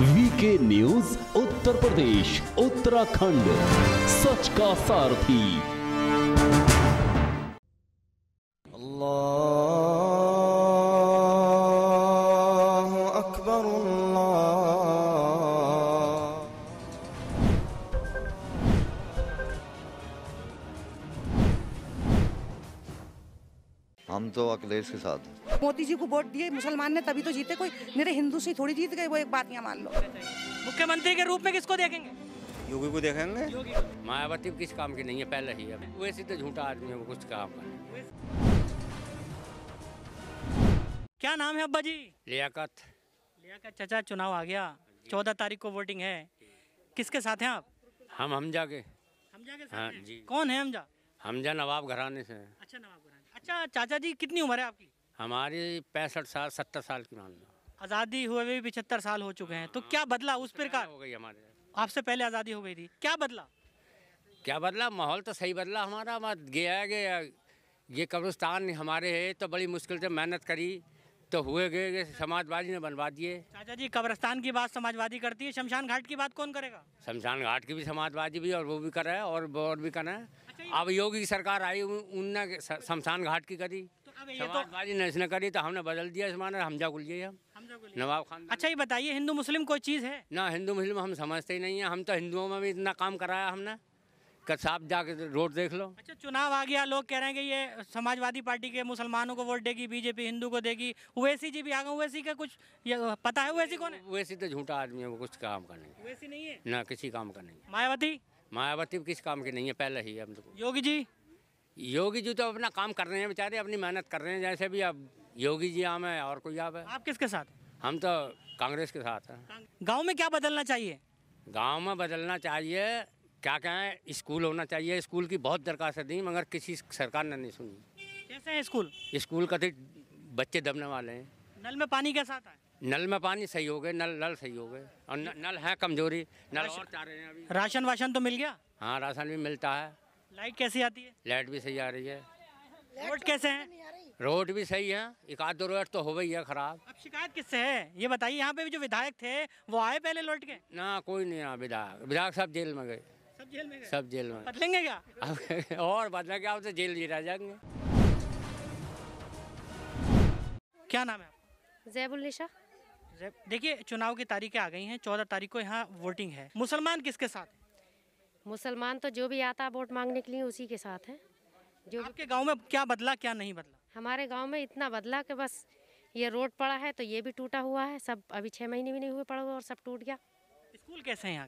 VK news Uttar Pradesh Uttarakhand सच का सारथी हम तो अखिलेश के साथ मोदी जी को वोट दिए मुसलमान ने तभी तो जीते कोई मेरे हिंदू से थोड़ी जीत गए वो एक बात यहाँ मान लो मुख्यमंत्री के रूप में किसको देखेंगे योगी को देखेंगे मायावती किस काम की नहीं है पहले ही है वैसे तो झूठा आदमी है वो कुछ काम करने क्या नाम है अब्बा जी लियाकत लियाकत चचा चुनाव आ गया चौदह तारीख को वोटिंग है किसके साथ हैं आप हम हमजा के हमजा के हाँ, जी कौन है हमजा हमजा नवाब घराने से अच्छा नवाब घराने अच्छा चाचा जी कितनी उम्र है आपकी हमारी पैंसठ साल सत्तर साल की मान आज़ादी हुए भी पिछहत्तर साल हो चुके हैं तो हाँ, क्या बदला उस प्रकार हो गई हमारे आपसे पहले आज़ादी हो गई थी क्या बदला क्या बदला माहौल तो सही बदला हमारा हमारा गया गया ये कब्रिस्तान हमारे है तो बड़ी मुश्किल से मेहनत करी तो हुए गए समाजवादी ने बनवा दिए चाचा जी कब्रिस्तान की बात समाजवादी करती है शमशान घाट की बात कौन करेगा शमशान घाट की भी समाजवादी भी और वो भी करे है और वो और भी करे है अच्छा, अब योगी सरकार आई उनने शमशान घाट की करी समाजवादी तो... ने करी तो हमने बदल दिया इस माना हमजा गुल हम नवाब खान अच्छा ये बताइए हिंदू मुस्लिम कोई चीज़ है ना हिंदू मुस्लिम हम समझते ही नहीं है हम तो हिंदुओं में भी इतना काम कराया हमने कर जा जाके रोड देख लो अच्छा चुनाव आ गया लोग कह रहे हैं कि ये समाजवादी पार्टी के मुसलमानों को वोट देगी बीजेपी हिंदू को देगी ओवैसी जी भी आ गए ओवैसी का कुछ ये पता है ओवैसी कौन है ओवैसी तो झूठा आदमी है वो कुछ काम का नहीं ओवैसी नहीं है ना किसी काम का नहीं मायावती मायावती किस काम की नहीं है पहले ही हम तो। योगी जी योगी जी तो अपना काम कर रहे हैं बेचारे अपनी मेहनत कर रहे हैं जैसे भी अब योगी जी आम है और कोई आप है आप किसके साथ हम तो कांग्रेस के साथ हैं गांव में क्या बदलना चाहिए गांव में बदलना चाहिए क्या कहें स्कूल होना चाहिए स्कूल की बहुत दरखास्तें दी मगर किसी सरकार ने नहीं सुनी कैसे हैं स्कूल स्कूल का तो बच्चे दबने वाले हैं नल में पानी कैसा आता है नल में पानी सही हो गए नल नल सही हो गए और न, नल है कमजोरी नल और चाह रहे हैं अभी राशन वाशन तो मिल गया हाँ राशन भी मिलता है लाइट कैसी आती है लाइट भी सही आ रही है रोड कैसे तो हैं रोड भी सही है एक आध दो रोड तो हो गई है खराब अब शिकायत किससे है ये बताइए यहाँ पे भी जो विधायक थे वो आए पहले लौट के ना कोई नहीं आया विधायक विधायक सब जेल में गए सब जेल में गए सब जेल में बदलेंगे क्या और बदला क्या आपसे जेल ही रह जाएंगे क्या नाम है जैबुल निशा देखिए चुनाव की तारीखें आ गई हैं चौदह तारीख को यहाँ वोटिंग है मुसलमान किसके साथ है मुसलमान तो जो भी आता है वोट मांगने के लिए उसी के साथ है जो आपके गांव में क्या बदला क्या नहीं बदला हमारे गांव में इतना बदला कि बस ये रोड पड़ा है तो ये भी टूटा हुआ है सब अभी छः महीने भी नहीं हुए पड़ा हुआ और सब टूट गया स्कूल कैसे हैं यहाँ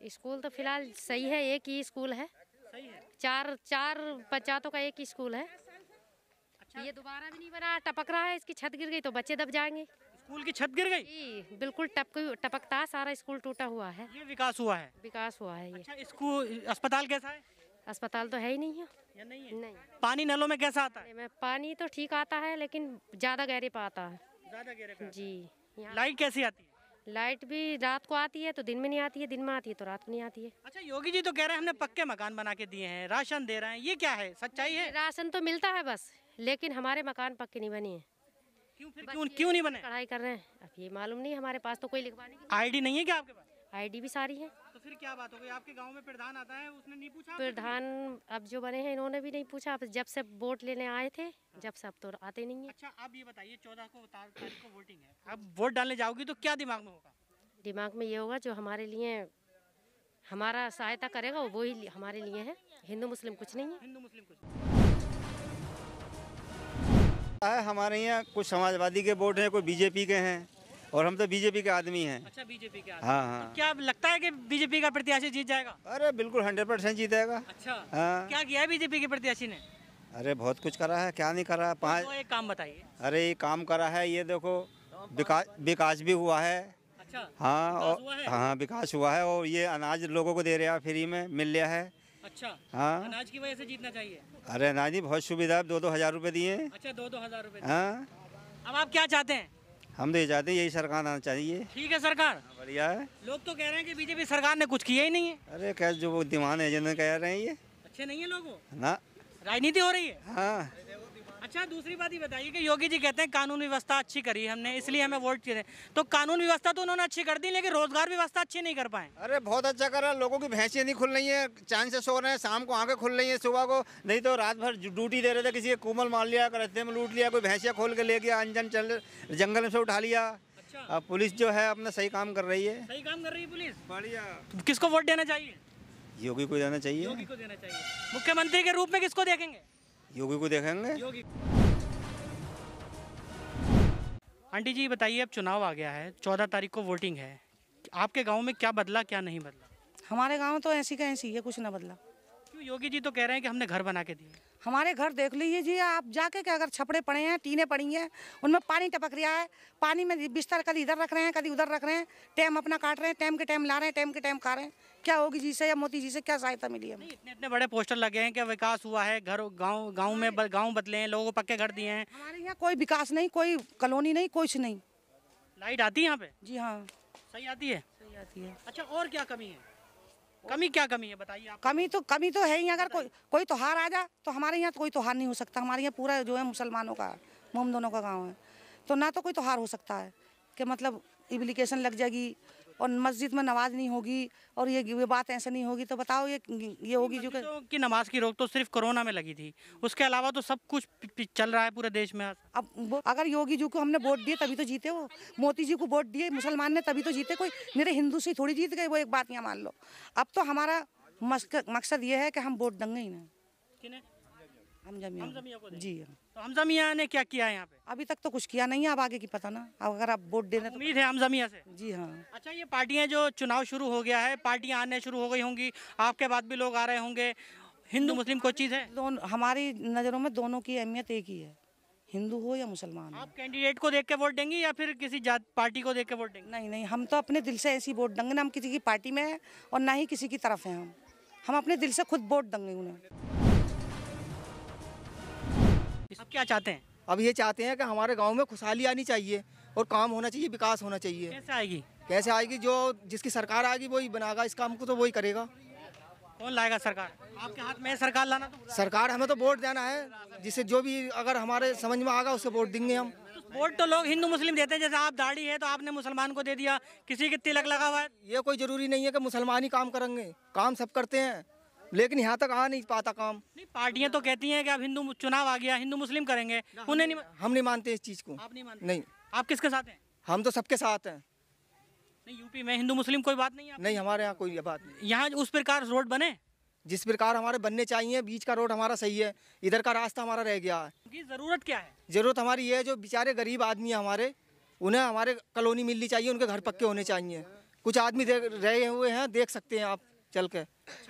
के स्कूल तो फिलहाल सही है एक ही स्कूल है सही है चार चार पंचायतों का एक ही स्कूल है अच्छा। ये दोबारा भी नहीं बना टपक रहा है इसकी छत गिर गई तो बच्चे दब जाएंगे स्कूल की छत गिर गई बिल्कुल टपक टपकता सारा स्कूल टूटा हुआ है ये विकास हुआ है विकास हुआ है ये अच्छा, स्कूल अस्पताल कैसा है अस्पताल तो है ही नहीं है नहीं है नहीं पानी नलों में कैसा आता है पानी तो ठीक आता है लेकिन ज़्यादा गहरे पर आता है ज़्यादा गहरे जी लाइट कैसी आती है लाइट भी रात को आती है तो दिन में नहीं आती है दिन में आती है तो रात को नहीं आती है अच्छा योगी जी तो कह रहे हैं हमने पक्के मकान बना के दिए हैं राशन दे रहे हैं ये क्या है सच्चाई है राशन तो मिलता है बस लेकिन हमारे मकान पक्के नहीं बने हैं क्यों फिर क्यों क्यों नहीं बने पढ़ाई कर रहे हैं अब ये मालूम नहीं हमारे पास तो कोई लिखवाने की आईडी नहीं है क्या आपके पास आईडी भी सारी है तो फिर क्या बात हो गई आपके गांव में प्रधान आता है उसने नहीं पूछा प्रधान अब जो बने हैं इन्होंने भी नहीं पूछा जब से वोट लेने आए थे जब से अब तो आते नहीं है अच्छा आप ये बताइए चौदह को तारीख को वोटिंग है अब वोट डालने जाओगी तो क्या दिमाग में होगा दिमाग में ये होगा जो हमारे लिए हमारा सहायता करेगा वो ही हमारे लिए है हिंदू मुस्लिम कुछ नहीं है हिंदू मुस्लिम कुछ है हमारे यहाँ कुछ समाजवादी के वोट हैं कोई बीजेपी के हैं और हम तो बीजेपी के आदमी हैं अच्छा बीजेपी के हाँ हाँ तो क्या लगता है कि बीजेपी का प्रत्याशी जीत जाएगा अरे बिल्कुल हंड्रेड परसेंट जीतेगा अच्छा हाँ क्या किया है बीजेपी के प्रत्याशी ने अरे बहुत कुछ करा है क्या नहीं करा है तो पाँच तो एक काम बताइए अरे ये काम करा है ये देखो तो विकास विकास भी हुआ है अच्छा हाँ और हाँ विकास हुआ है और ये अनाज लोगों को दे रहा है फ्री में मिल रहा है अच्छा हाँ अनाज की वजह से जीतना चाहिए अरे अनाज ही बहुत सुविधा दो दो हजार रूपए दिए अच्छा दो दो हजार रूपए हाँ अब आप क्या चाहते हैं हम तो ये चाहते हैं यही सरकार आना चाहिए ठीक है सरकार हाँ, बढ़िया है लोग तो कह रहे हैं कि बीजेपी सरकार ने कुछ किया ही नहीं है अरे कैसे जो दीवान है जिन्हें कह रहे हैं ये अच्छे नहीं है लोगो ना राजनीति हो रही है हाँ अच्छा दूसरी बात ये बताइए कि योगी जी कहते हैं कानून व्यवस्था अच्छी करी हमने इसलिए हमें वोट किए तो कानून व्यवस्था तो उन्होंने अच्छी कर दी लेकिन रोजगार व्यवस्था अच्छी नहीं कर पाए अरे बहुत अच्छा कर रहा है लोगों की भैंसियाँ नहीं खुल रही है चैन से सो रहे हैं शाम को आंखें खुल रही है सुबह को नहीं तो रात भर ड्यूटी दे रहे थे किसी कोमल मार लिया रस्ते में लूट लिया कोई भैंसिया खोल के ले गया अंजन चल जंगल से उठा लिया अच्छा। अब पुलिस जो है अपना सही काम कर रही है सही काम कर रही है पुलिस बढ़िया तो किसको वोट देना चाहिए योगी को देना चाहिए योगी को देना चाहिए मुख्यमंत्री के रूप में किसको देखेंगे योगी को देखेंगे आंटी जी बताइए अब चुनाव आ गया है चौदह तारीख को वोटिंग है आपके गांव में क्या बदला क्या नहीं बदला हमारे गांव तो ऐसी का ऐसी है कुछ ना बदला क्यों योगी जी तो कह रहे हैं कि हमने घर बना के दिए हमारे घर देख लीजिए जी आप जाके के अगर छपड़े पड़े हैं टीने पड़ी हैं उनमें पानी टपक रहा है पानी में बिस्तर कभी इधर रख रहे हैं कभी उधर रख रहे हैं टाइम अपना काट रहे हैं टाइम के टाइम ला रहे हैं टाइम के टाइम खा रहे हैं क्या होगी जी से या मोती जी से क्या सहायता मिली है इतने इतने बड़े पोस्टर लगे हैं कि विकास हुआ है घर गाँव गाँव में गाँव बदले हैं लोगों को पक्के घर दिए हैं हमारे यहाँ कोई विकास नहीं कोई कॉलोनी नहीं कुछ नहीं लाइट आती है यहाँ पे जी हाँ सही आती है सही आती है अच्छा और क्या कमी है कमी क्या कमी है बताइए आप कमी तो कमी तो है ही अगर कोई कोई त्यौहार आ जा तो हमारे यहाँ तो कोई त्यौहार नहीं हो सकता हमारे यहाँ पूरा जो है मुसलमानों का मोम दोनों का गाँव है तो ना तो कोई त्यौहार हो सकता है कि मतलब इब्लिकेशन लग जाएगी और मस्जिद में नमाज नहीं होगी और ये ये बात ऐसा नहीं होगी तो बताओ ये ये होगी जो कि नमाज की रोक तो सिर्फ कोरोना में लगी थी उसके अलावा तो सब कुछ चल रहा है पूरे देश में अब वो अगर योगी जी को हमने वोट दिए तभी तो जीते वो मोदी जी को वोट दिए मुसलमान ने तभी तो जीते कोई मेरे हिंदू से थोड़ी जीत गए वो एक बात यहाँ मान लो अब तो हमारा मकसद ये है कि हम वोट देंगे ही ना हमजा मियाँ जी हाँ तो हमजा मियाँ ने क्या किया है यहाँ पे अभी तक तो कुछ किया नहीं है अब आगे की पता ना अब अगर आप वोट देने तो उम्मीद है हमजा मियाँ से जी हाँ अच्छा ये पार्टियाँ जो चुनाव शुरू हो गया है पार्टियाँ आने शुरू हो गई होंगी आपके बाद भी लोग आ रहे होंगे हिंदू मुस्लिम कोई चीज़ है दोनों हमारी नज़रों में दोनों की अहमियत एक ही है हिंदू हो या मुसलमान आप कैंडिडेट को देख के वोट देंगे या फिर किसी जात पार्टी को देख के वोट देंगे नहीं नहीं हम तो अपने दिल से ऐसी वोट देंगे ना हम किसी की पार्टी में हैं और ना ही किसी की तरफ हैं हम हम अपने दिल से खुद वोट देंगे उन्हें आप क्या चाहते हैं अब ये चाहते हैं कि हमारे गांव में खुशहाली आनी चाहिए और काम होना चाहिए विकास होना चाहिए कैसे आएगी कैसे आएगी जो जिसकी सरकार आएगी वही बनाएगा इस काम को तो वही करेगा कौन लाएगा सरकार आपके हाथ में सरकार लाना तो सरकार हमें तो वोट देना है जिसे जो भी अगर हमारे समझ में आगा उसे वोट देंगे हम तो वोट तो लोग हिंदू मुस्लिम देते हैं जैसे आप दाढ़ी है तो आपने मुसलमान को दे दिया किसी के तिलक लगा हुआ है ये कोई जरूरी नहीं है कि मुसलमान ही काम करेंगे काम सब करते हैं लेकिन यहाँ तक आ नहीं पाता काम पार्टियाँ तो कहती हैं कि अब हिंदू चुनाव आ गया हिंदू मुस्लिम करेंगे उन्हें नहीं हम नहीं मानते इस चीज़ को आप नहीं मानते नहीं आप किसके साथ हैं हम तो सबके साथ हैं नहीं यूपी में हिंदू मुस्लिम कोई बात नहीं है नहीं हमारे यहाँ कोई बात नहीं यहाँ उस प्रकार रोड बने जिस प्रकार हमारे बनने चाहिए बीच का रोड हमारा सही है इधर का रास्ता हमारा रह गया है ज़रूरत क्या है ज़रूरत हमारी ये है जो बेचारे गरीब आदमी है हमारे उन्हें हमारे कॉलोनी मिलनी चाहिए उनके घर पक्के होने चाहिए कुछ आदमी रहे हुए हैं देख सकते हैं आप चल के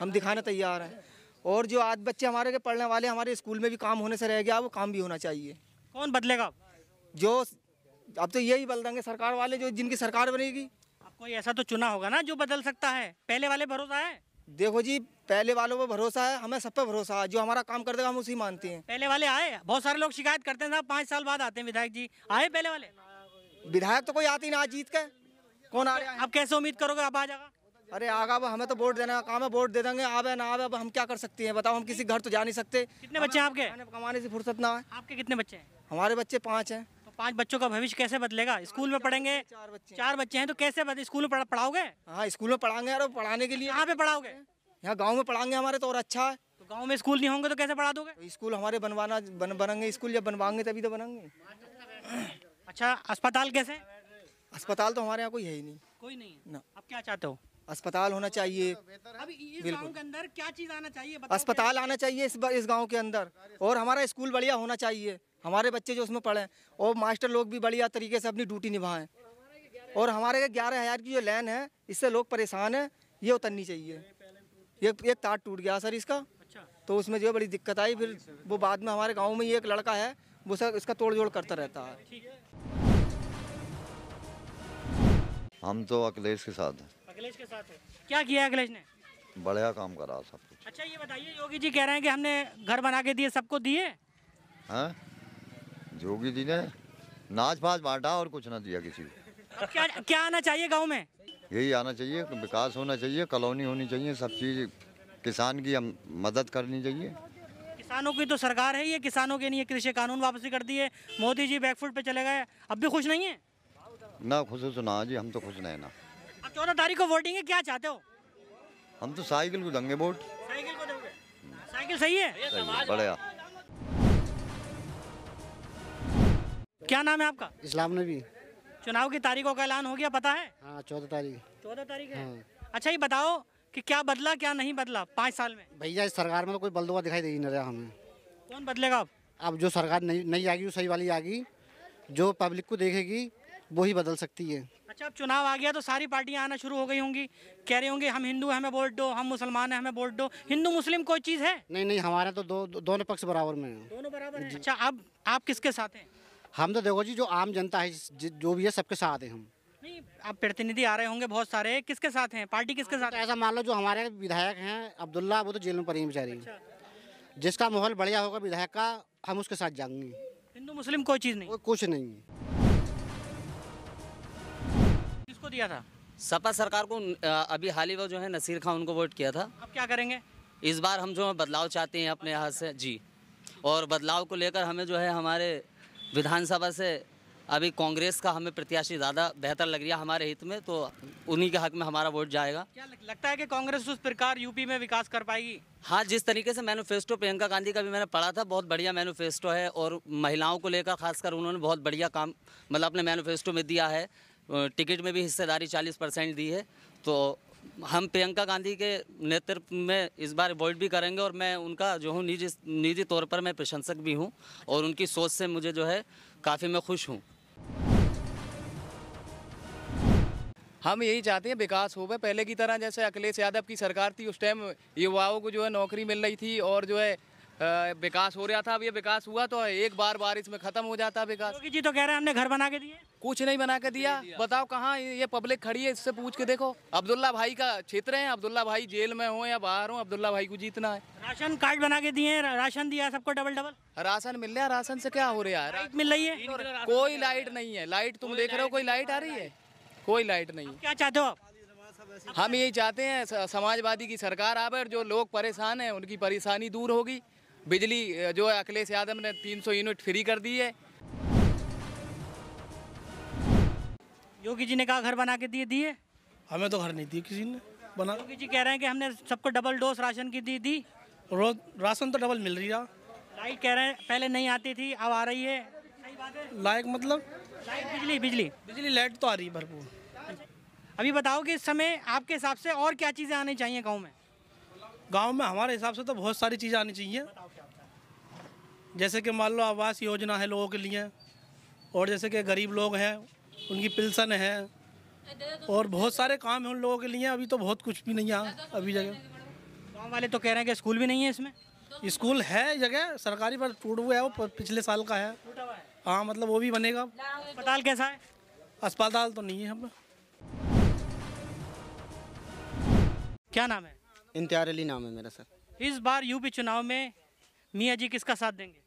हम दिखाने तैयार हैं और जो आज बच्चे हमारे के पढ़ने वाले हमारे स्कूल में भी काम होने से रह गया वो काम भी होना चाहिए कौन बदलेगा जो अब तो यही बदल देंगे सरकार वाले जो जिनकी सरकार बनेगी कोई ऐसा तो चुना होगा ना जो बदल सकता है पहले वाले भरोसा है देखो जी पहले वालों पर भरोसा है हमें सब पे भरोसा है जो हमारा काम कर देगा हम उसी मानते हैं पहले वाले आए बहुत सारे लोग शिकायत करते हैं साहब पाँच साल बाद आते हैं विधायक जी आए पहले वाले विधायक तो कोई आती ना जीत के कौन आ रहा है आप कैसे उम्मीद करोगे अब आ जाएगा अरे आगा हमें तो वोट देना काम है वोट दे देंगे आवे ना आवे अब हम क्या कर सकते हैं बताओ हम किसी घर तो जा नहीं सकते कितने बच्चे आपके कमाने से फुर्सत ना है आपके कितने बच्चे हैं हमारे बच्चे पाँच हैं तो पाँच बच्चों का भविष्य कैसे बदलेगा स्कूल में पढ़ेंगे चार बच्चे चार बच्चे हैं तो कैसे स्कूल में पढ़ाओगे हाँ स्कूल में पढ़ाएंगे और पढ़ाने के लिए यहाँ पे पढ़ाओगे यहाँ गाँव में पढ़ाएंगे हमारे तो और अच्छा है तो गाँव में स्कूल नहीं होंगे तो कैसे पढ़ा दोगे तो स्कूल हमारे बनवाना बनेंगे स्कूल जब बनवाएंगे तभी तो बनेंगे अच्छा अस्पताल कैसे अस्पताल तो हमारे यहाँ कोई है ही नहीं कोई नहीं है ना आप क्या चाहते हो अस्पताल होना चाहिए अब अच्छा, इस गांव के अंदर क्या चीज़ आना चाहिए अस्पताल आना चाहिए इस इस गांव के अंदर और हमारा स्कूल बढ़िया होना चाहिए हमारे बच्चे जो उसमें पढ़े और मास्टर लोग भी बढ़िया तरीके से अपनी ड्यूटी निभाए और हमारे ग्यारह हज़ार की जो लैन है इससे लोग परेशान है ये उतरनी चाहिए एक एक तार टूट गया सर इसका अच्छा। तो उसमें जो बड़ी दिक्कत आई फिर वो बाद में हमारे गाँव में ये एक लड़का है वो सर इसका तोड़ जोड़ करता रहता है हम तो अखिलेश के साथ हैं अखिलेश के साथ है क्या किया अखिलेश ने बढ़िया काम करा सब कुछ अच्छा ये बताइए योगी जी कह रहे हैं कि हमने घर बना के दिए सबको दिए हाँ योगी जी ने नाच फाच बांटा और कुछ ना दिया किसी को क्या क्या आना चाहिए गाँव में यही आना चाहिए विकास होना चाहिए कॉलोनी होनी चाहिए सब चीज़ किसान की हम मदद करनी चाहिए किसानों की तो सरकार है ये किसानों के लिए कृषि कानून वापसी कर दिए मोदी जी बैकफुट पे चले गए अब भी खुश नहीं है ना खुश हो तो जी हम तो खुश नहीं ना चौदह तारीख को वोटिंग है क्या चाहते हो हम तो साइकिल को देंगे वोट साइकिल को देंगे साइकिल सही है बढ़िया क्या नाम है आपका इस्लाम नबी चुनाव की तारीखों का ऐलान हो गया पता है हाँ चौदह तारीख चौदह तारीख है हाँ। अच्छा ये बताओ कि क्या बदला क्या नहीं बदला पाँच साल में भैया इस सरकार में तो कोई बदलवा दिखाई दे नहीं रहा हमें कौन बदलेगा अब अब जो सरकार नहीं नहीं आएगी वो सही वाली आएगी जो पब्लिक को देखेगी वो ही बदल सकती है अच्छा अब चुनाव आ गया तो सारी पार्टियां आना शुरू हो गई होंगी कह रहे होंगे हम हिंदू हमें वोट दो हम मुसलमान हैं हमें वोट दो हिंदू मुस्लिम कोई चीज़ है नहीं नहीं हमारे तो दो दोनों पक्ष बराबर में दोनों बराबर हैं अच्छा अब आप किसके साथ हैं हम तो देखो जी जो आम जनता है जो भी है सबके साथ हैं हम नहीं आप प्रतिनिधि आ रहे होंगे बहुत सारे किसके साथ हैं पार्टी किसके साथ तो ऐसा मान लो जो हमारे विधायक हैं अब्दुल्ला वो तो जेल में पड़ी है बेचारी अच्छा। जिसका माहौल बढ़िया होगा विधायक का हम उसके साथ जाएंगे हिंदू मुस्लिम कोई चीज़ नहीं कुछ नहीं है किसको दिया था सपा सरकार को अभी हाल ही में जो है नसीर खान उनको वोट किया था अब क्या करेंगे इस बार हम जो है बदलाव चाहते हैं अपने यहाँ से जी और बदलाव को लेकर हमें जो है हमारे विधानसभा से अभी कांग्रेस का हमें प्रत्याशी ज़्यादा बेहतर लग रही है हमारे हित में तो उन्हीं के हक में हमारा वोट जाएगा क्या लगता है कि कांग्रेस उस प्रकार यूपी में विकास कर पाएगी हाँ जिस तरीके से मैनिफेस्टो प्रियंका गांधी का भी मैंने पढ़ा था बहुत बढ़िया मैनिफेस्टो है और महिलाओं को लेकर खासकर उन्होंने बहुत बढ़िया काम मतलब अपने मैनिफेस्टो में दिया है टिकट में भी हिस्सेदारी 40 परसेंट दी है तो हम प्रियंका गांधी के नेतृत्व में इस बार वोट भी करेंगे और मैं उनका जो हूँ निजी निजी तौर पर मैं प्रशंसक भी हूँ और उनकी सोच से मुझे जो है काफ़ी मैं खुश हूँ हम यही चाहते हैं विकास हो पहले की तरह जैसे अखिलेश यादव की सरकार थी उस टाइम युवाओं को जो है नौकरी मिल रही थी और जो है विकास हो रहा था अब ये विकास हुआ तो एक बार बारिश में खत्म हो जाता विकास जी तो कह रहे हैं हमने घर बना के दिए कुछ नहीं बना के दिया, दिया। बताओ कहाँ ये पब्लिक खड़ी है इससे पूछ के देखो अब्दुल्ला भाई का क्षेत्र है अब्दुल्ला भाई जेल में हो या बाहर हो अब्दुल्ला भाई को जीतना है राशन कार्ड बना के दिए राशन दिया सबको डबल डबल राशन मिल रहा राशन से क्या हो रहा है मिल रही है कोई लाइट नहीं है लाइट तुम देख रहे हो कोई लाइट आ रही है कोई लाइट नहीं है क्या चाहते हो आप हम यही चाहते हैं समाजवादी की सरकार आवे और जो लोग परेशान हैं उनकी परेशानी दूर होगी बिजली जो है अखिलेश यादव ने 300 यूनिट फ्री कर दी है योगी जी ने कहा घर बना के दिए दिए हमें तो घर नहीं दिए किसी ने बना योगी जी कह रहे हैं कि हमने सबको डबल डोज राशन की दी दी रोज राशन तो डबल मिल रही है लाइट कह रहे हैं पहले नहीं आती थी अब आ रही है लाइट मतलब लाइट बिजली बिजली बिजली लाइट तो आ रही है भरपूर अभी बताओ कि इस समय आपके हिसाब से और क्या चीज़ें आनी चाहिए गाँव में गाँव में हमारे हिसाब से तो बहुत सारी चीज़ें आनी चाहिए जैसे कि मान लो आवास योजना है लोगों के लिए और जैसे कि गरीब लोग हैं उनकी पिल्सन है और बहुत सारे काम हैं उन लोगों के लिए अभी तो बहुत कुछ भी नहीं है अभी जगह गाँव वाले तो कह रहे हैं कि स्कूल भी नहीं है इसमें स्कूल है जगह सरकारी पर टूट हुआ है वो पिछले साल का है हाँ मतलब वो भी बनेगा अस्पताल कैसा है अस्पताल तो नहीं है हम क्या नाम है इम्तियार अली नाम है मेरा सर इस बार यूपी चुनाव में मियाँ जी किसका साथ देंगे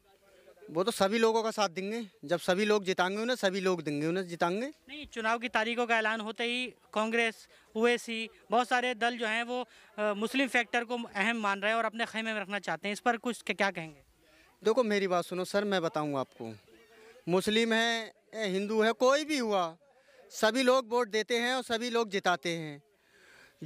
वो तो सभी लोगों का साथ देंगे जब सभी लोग जिताएंगे उन्हें सभी लोग देंगे उन्हें जिताएंगे नहीं चुनाव की तारीखों का ऐलान होते ही कांग्रेस ओवैसी बहुत सारे दल जो हैं वो आ, मुस्लिम फैक्टर को अहम मान रहे हैं और अपने खेमे में रखना चाहते हैं इस पर कुछ क्या कहेंगे देखो मेरी बात सुनो सर मैं बताऊँगा आपको मुस्लिम है हिंदू है कोई भी हुआ सभी लोग वोट देते हैं और सभी लोग जिताते हैं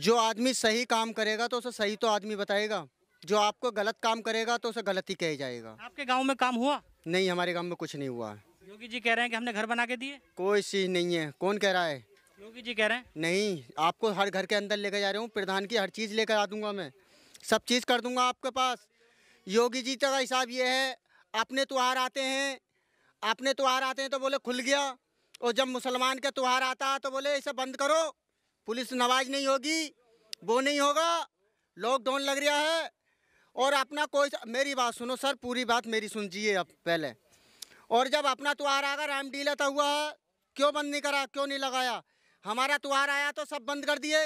जो आदमी सही काम करेगा तो उसे सही तो आदमी बताएगा जो आपको गलत काम करेगा तो उसे गलत ही कह जाएगा आपके गाँव में काम हुआ नहीं हमारे गाँव में कुछ नहीं हुआ योगी जी कह रहे हैं कि हमने घर बना के दिए कोई चीज़ नहीं है कौन कह रहा है योगी जी कह रहे हैं नहीं आपको हर घर के अंदर लेकर जा रहा हूँ प्रधान की हर चीज़ लेकर आ दूंगा मैं सब चीज़ कर दूंगा आपके पास योगी जी का हिसाब ये है अपने त्यौहार आते हैं अपने त्योहार आते हैं तो बोले खुल गया और जब मुसलमान का त्यौहार आता है तो बोले इसे बंद करो पुलिस नवाज नहीं होगी वो नहीं होगा लॉकडाउन लग रहा है और अपना कोई मेरी बात सुनो सर पूरी बात मेरी सुनजिए अब पहले और जब अपना त्योहार आगा राम डीला था हुआ क्यों बंद नहीं करा क्यों नहीं लगाया हमारा त्योहार आया तो सब बंद कर दिए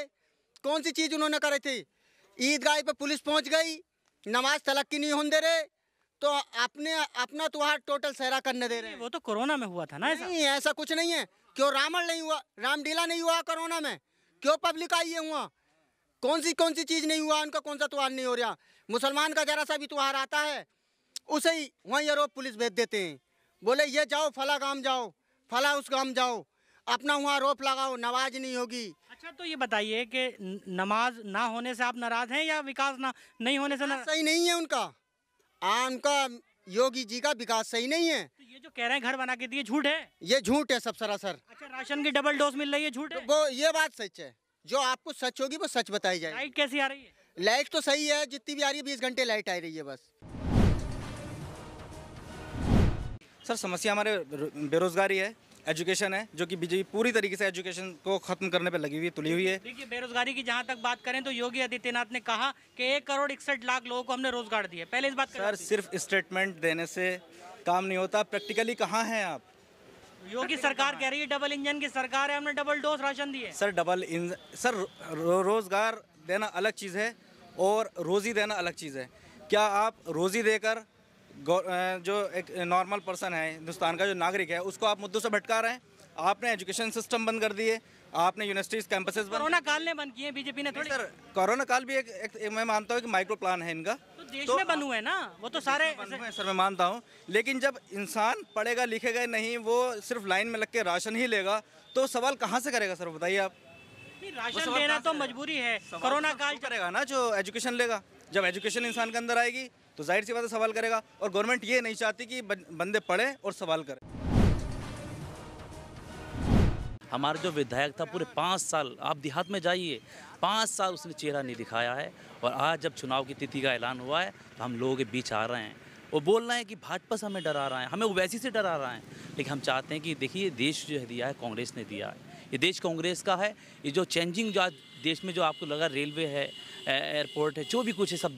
कौन सी चीज़ उन्होंने करी थी ईदगाह पे पुलिस पहुंच गई नमाज तलक की नहीं होने दे रहे तो अपने अपना त्यौहार टोटल सहरा करने दे रहे वो तो कोरोना में हुआ था ना ऐसा नहीं ऐसा कुछ नहीं है क्यों रामल नहीं हुआ रामडीला नहीं हुआ कोरोना में क्यों पब्लिक आई है वहाँ कौन सी कौन सी चीज़ नहीं हुआ उनका कौन सा त्यौहार नहीं हो रहा मुसलमान का जरा सा भी त्यौहार आता है उसे ही वहीं आरोप पुलिस भेज देते हैं बोले ये जाओ फला गांव जाओ फला उस गांव जाओ अपना वहाँ रोप लगाओ नमाज नहीं होगी अच्छा तो ये बताइए कि नमाज ना होने से आप नाराज़ हैं या विकास ना नहीं होने से ना सही नहीं है उनका आ उनका योगी जी का विकास सही नहीं है तो ये जो कह रहे हैं घर बना के दिए झूठ है ये झूठ है सब सरासर अच्छा राशन की डबल डोज मिल रही है झूठ वो ये बात सच है जो आपको सच होगी वो सच बताई जाएगी लाइट कैसी आ रही है लाइट तो सही है जितनी भी आ रही है बीस घंटे लाइट आ रही है बस सर समस्या हमारे बेरोजगारी है एजुकेशन है जो कि बीजेपी पूरी तरीके से एजुकेशन को खत्म करने पर लगी हुई तुली हुई है देखिए बेरोजगारी की जहां तक बात करें तो योगी आदित्यनाथ ने कहा कि एक करोड़ इकसठ लाख लोगों को हमने रोजगार दिया पहले इस बात सर सिर्फ स्टेटमेंट देने से काम नहीं होता प्रैक्टिकली कहाँ हैं आप योगी सरकार कह रही है डबल इंजन की सरकार है हमने डबल डोज राशन दिए सर डबल इंजन सर रो, रोज़गार देना अलग चीज़ है और रोज़ी देना अलग चीज़ है क्या आप रोज़ी देकर जो एक नॉर्मल पर्सन है हिंदुस्तान का जो नागरिक है उसको आप मुद्दों से भटका रहे हैं आपने एजुकेशन सिस्टम बंद कर दिए आपने यूनिवर्सिटीज कैंपसेस कोरोना काल ने बंद किए बीजेपी ने थोड़ी सर कोरोना काल भी एक, एक, एक मैं मानता हूँ कि माइक्रो प्लान है इनका देश तो में बनू है ना वो तो सारे सर मैं मानता हूँ लेकिन जब इंसान पढ़ेगा लिखेगा नहीं वो सिर्फ लाइन में लग के राशन ही लेगा तो सवाल कहाँ से करेगा सर बताइए आप राशन लेना तो मजबूरी है तो कोरोना काल करेगा ना जो एजुकेशन लेगा जब एजुकेशन इंसान के अंदर आएगी तो जाहिर सी बात है सवाल करेगा और गवर्नमेंट ये नहीं चाहती कि बंदे पढ़े और सवाल करें हमारा जो विधायक था पूरे पाँच साल आप देहात में जाइए पाँच साल उसने चेहरा नहीं दिखाया है और आज जब चुनाव की तिथि का ऐलान हुआ है तो हम लोगों के बीच आ रहे हैं वो बोल रहे हैं कि भाजपा से हमें डरा रहा है हमें वैसी से डरा रहा है लेकिन हम चाहते हैं कि देखिए देश जो है दिया है कांग्रेस ने दिया है ये देश कांग्रेस का है ये जो चेंजिंग जो आज देश में जो आपको लगा रेलवे है एयरपोर्ट है जो भी कुछ है सब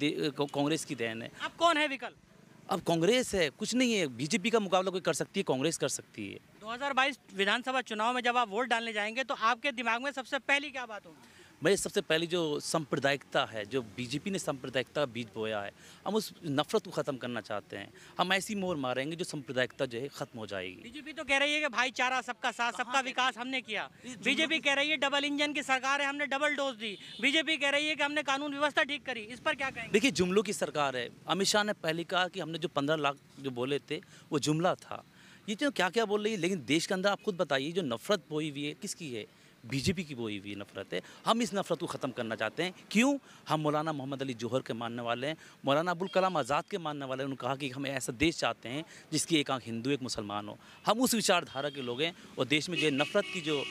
कांग्रेस की देन है आप कौन है विकल्प अब कांग्रेस है कुछ नहीं है बीजेपी का मुकाबला कोई कर सकती है कांग्रेस कर सकती है 2022 विधानसभा चुनाव में जब आप वोट डालने जाएंगे तो आपके दिमाग में सबसे पहली क्या बात होगी मेरे सबसे पहले जो सांप्रदायिकता है जो बीजेपी ने सांप्रदायिकता बीज बोया है हम उस नफरत को ख़त्म करना चाहते हैं हम ऐसी मोर मारेंगे जो सांप्रदायिकता जो है ख़त्म हो जाएगी बीजेपी तो कह रही है कि भाईचारा सबका साथ सबका विकास हमने किया बीजेपी कह रही है डबल इंजन की सरकार है हमने डबल डोज दी बीजेपी कह रही है कि हमने कानून व्यवस्था ठीक करी इस पर क्या कहें देखिए जुमलों की सरकार है अमित शाह ने पहले कहा कि हमने जो पंद्रह लाख जो बोले थे वो जुमला था ये तो क्या क्या बोल रही है लेकिन देश के अंदर आप खुद बताइए जो नफरत बोई हुई है किसकी है बीजेपी की वो हुई नफरत है हम इस नफरत को ख़त्म करना चाहते हैं क्यों हम मौलाना मोहम्मद अली जौहर के मानने वाले हैं मौलाना अबुल कलाम आज़ाद के मानने वाले हैं उन्होंने कहा कि हम ऐसा देश चाहते हैं जिसकी एक आंख हिंदू एक मुसलमान हो हम उस विचारधारा के लोग हैं और देश में जो नफरत की जो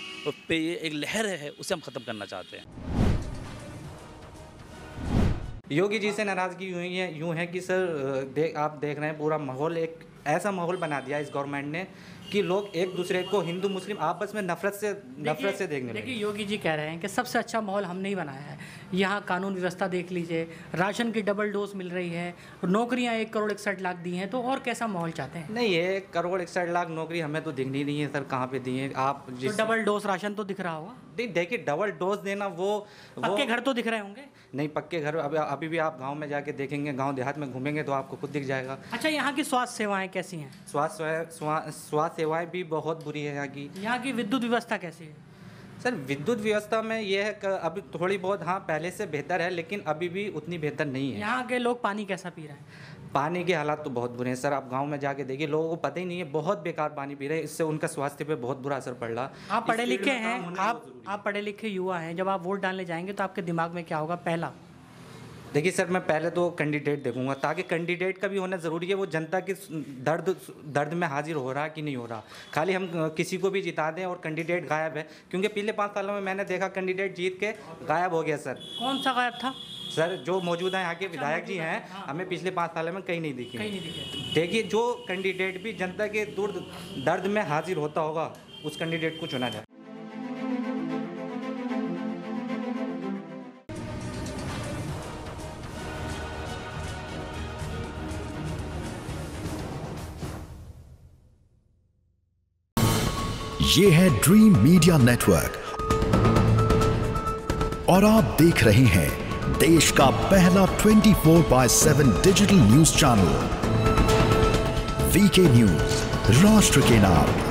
पे एक लहर है उसे हम ख़त्म करना चाहते हैं योगी जी से नाराज़गी यूँ है यूँ है कि सर देख आप देख रहे हैं पूरा माहौल एक ऐसा माहौल बना दिया इस गवर्नमेंट ने कि लोग एक दूसरे को हिंदू मुस्लिम आपस में नफरत से नफरत से देखने देखिए योगी जी कह रहे हैं कि सबसे अच्छा माहौल हमने ही बनाया है यहाँ कानून व्यवस्था देख लीजिए राशन की डबल डोज मिल रही है नौकरियाँ एक करोड़ इकसठ लाख दी हैं तो और कैसा माहौल चाहते हैं नहीं एक करोड़ इकसठ लाख नौकरी हमें तो दिखनी नहीं है सर कहाँ पे दी है आप तो जिस तो डबल डोज राशन तो दिख रहा होगा नहीं देखिए डबल डोज देना वो पक्के घर तो दिख रहे होंगे नहीं पक्के घर अभी अभी भी आप गाँव में जाके देखेंगे गाँव देहात में घूमेंगे तो आपको खुद दिख जाएगा अच्छा यहाँ की स्वास्थ्य सेवाएं कैसी है स्वास्थ्य स्वास्थ्य भी बहुत बुरी है यहाँ की यहाँ की विद्युत व्यवस्था कैसी है सर विद्युत व्यवस्था में यह है अभी थोड़ी बहुत हाँ पहले से बेहतर है लेकिन अभी भी उतनी बेहतर नहीं है यहाँ के लोग पानी कैसा पी रहे हैं पानी के हालात तो बहुत बुरे हैं सर आप गांव में जाके देखिए लोगों को पता ही नहीं है बहुत बेकार पानी पी रहे हैं इससे उनका स्वास्थ्य पे बहुत बुरा असर पड़ रहा आप पढ़े लिखे हैं आप आप पढ़े लिखे युवा हैं जब आप वोट डालने जाएंगे तो आपके दिमाग में क्या होगा पहला देखिए सर मैं पहले तो कैंडिडेट देखूंगा ताकि कैंडिडेट का भी होना ज़रूरी है वो जनता के दर्द दर्द में हाजिर हो रहा है कि नहीं हो रहा खाली हम किसी को भी जिता दें और कैंडिडेट गायब है क्योंकि पिछले पाँच सालों में मैंने देखा कैंडिडेट जीत के गायब हो गया सर कौन सा गायब था सर जो मौजूदा यहाँ के अच्छा, विधायक जी हैं हाँ। हमें पिछले पाँच साल में कहीं नहीं दिखी देखिए जो कैंडिडेट भी जनता के दुर्द दर्द में हाजिर होता होगा उस कैंडिडेट को चुना जाए ये है ड्रीम मीडिया नेटवर्क और आप देख रहे हैं देश का पहला 24 four by seven digital news channel VK news राष्ट्र के नाम